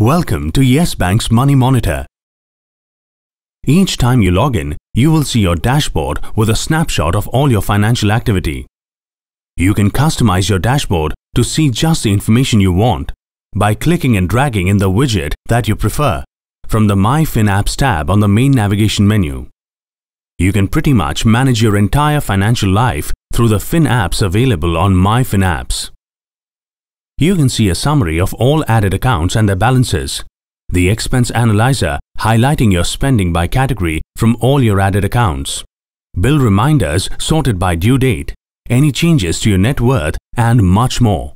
Welcome to Yes Bank's Money Monitor. Each time you log in, you will see your dashboard with a snapshot of all your financial activity. You can customize your dashboard to see just the information you want by clicking and dragging in the widget that you prefer from the My FinApps tab on the main navigation menu. You can pretty much manage your entire financial life through the FinApps available on My FinApps you can see a summary of all added accounts and their balances. The expense analyzer highlighting your spending by category from all your added accounts. Bill reminders sorted by due date, any changes to your net worth and much more.